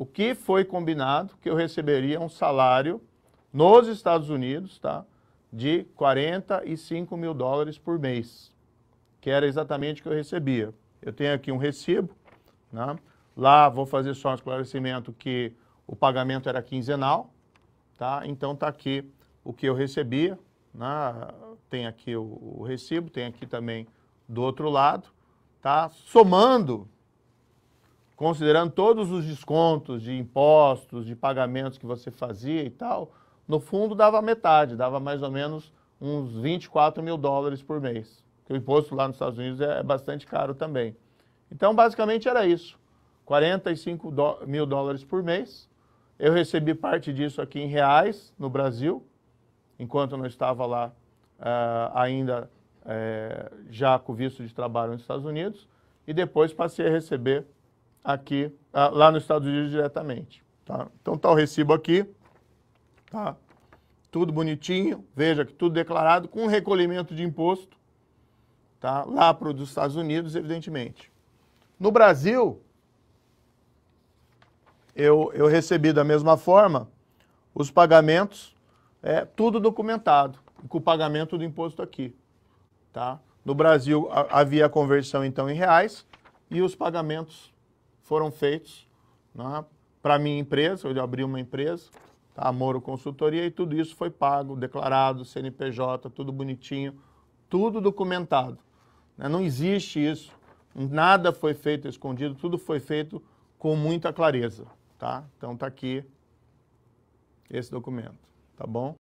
o que foi combinado que eu receberia um salário nos Estados Unidos, tá? De 45 mil dólares por mês, que era exatamente o que eu recebia. Eu tenho aqui um recibo, né? Lá vou fazer só um esclarecimento que o pagamento era quinzenal, tá? Então tá aqui o que eu recebia, né? Tem aqui o, o recibo, tem aqui também do outro lado, tá? Somando considerando todos os descontos de impostos, de pagamentos que você fazia e tal, no fundo dava metade, dava mais ou menos uns 24 mil dólares por mês. o imposto lá nos Estados Unidos é bastante caro também. Então, basicamente era isso. 45 mil dólares por mês. Eu recebi parte disso aqui em reais, no Brasil, enquanto não estava lá uh, ainda uh, já com visto de trabalho nos Estados Unidos. E depois passei a receber aqui, ah, lá nos Estados Unidos diretamente. Tá? Então está o recibo aqui, tá? tudo bonitinho, veja que tudo declarado, com recolhimento de imposto, tá? lá para os Estados Unidos, evidentemente. No Brasil, eu, eu recebi da mesma forma os pagamentos, é, tudo documentado, com o pagamento do imposto aqui. Tá? No Brasil, a, havia a conversão, então, em reais e os pagamentos foram feitos né, para minha empresa, eu abri uma empresa, tá, Moro Consultoria, e tudo isso foi pago, declarado, CNPJ, tudo bonitinho, tudo documentado. Né? Não existe isso, nada foi feito escondido, tudo foi feito com muita clareza. Tá? Então está aqui esse documento, tá bom?